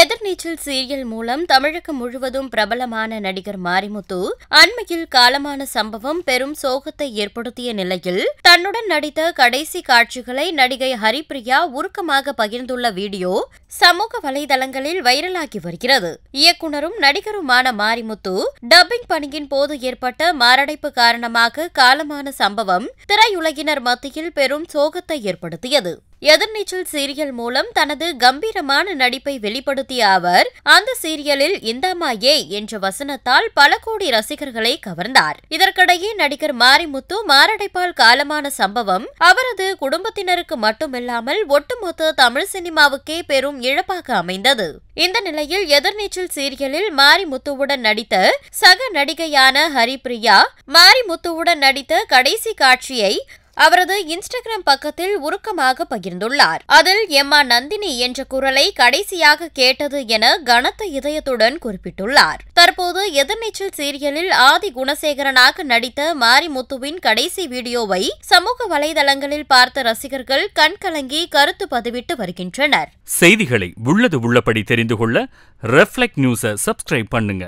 எதிர்நீச்சல் serial மூலம் தமிழகம் முழுவதும் பிரபலமான நடிகர் மாரிமுத்து அண்மையில் காலமான சம்பவம் பெரும் சோகத்தை ஏற்படுத்திய நிலையில் தன்னுடன் நடித்த கடைசி காட்சிகளை நடிகை ஹரிபிரியா உருக்கமாக பகிர்ந்துள்ள வீடியோ சமூக வலைதளங்களில் வைரலாகி வருகிறது இயக்குனரும் நடிகருமான மாரிமுத்து டப்பிங் பணியின் போது ஏற்பட்ட மாரடைப்பு காரணமாக காலமான சம்பவம் திரையுலகினர் மத்தியில் பெரும் சோகத்தை ஏற்படுத்தியது எதிர்நீச்சல் சீரியல் மூலம் தனது கம்பீரமான நடிப்பை வெளிப்படுத்திய அவர் அந்த சீரியலில் இந்தாமா ஏ என்ற வசனத்தால் பல கோடி ரசிகர்களை கவர்ந்தார் இதற்கிடையே நடிகர் மாரிமுத்து மாரடைப்பால் காலமான சம்பவம் அவரது குடும்பத்தினருக்கு மட்டுமில்லாமல் ஒட்டுமொத்த தமிழ் சினிமாவுக்கே பெரும் இழப்பாக அமைந்தது இந்த நிலையில் எதிர்நீச்சல் சீரியலில் மாரிமுத்துவுடன் நடித்த சக நடிகையான ஹரிபிரியா மாரிமுத்துவுடன் நடித்த கடைசி காட்சியை அவரது இன்ஸ்டாகிராம் பக்கத்தில் உருக்கமாக பகிர்ந்துள்ளார் அதில் எம்மா நந்தினி என்ற குரலை கடைசியாக கேட்டது என கனத்த இதயத்துடன் குறிப்பிட்டுள்ளார் தற்போது எதிர்நீச்சல் சீரியலில் ஆதி குணசேகரனாக நடித்த மாரிமுத்துவின் கடைசி வீடியோவை சமூக வலைதளங்களில் பார்த்த ரசிகர்கள் கண்கலங்கி கருத்து பதிவிட்டு வருகின்றனர் செய்திகளை உள்ளது உள்ளபடி தெரிந்து கொள்ள ரெஃப்ளெக்ட் நியூஸை சப்ஸ்கிரைப் பண்ணுங்க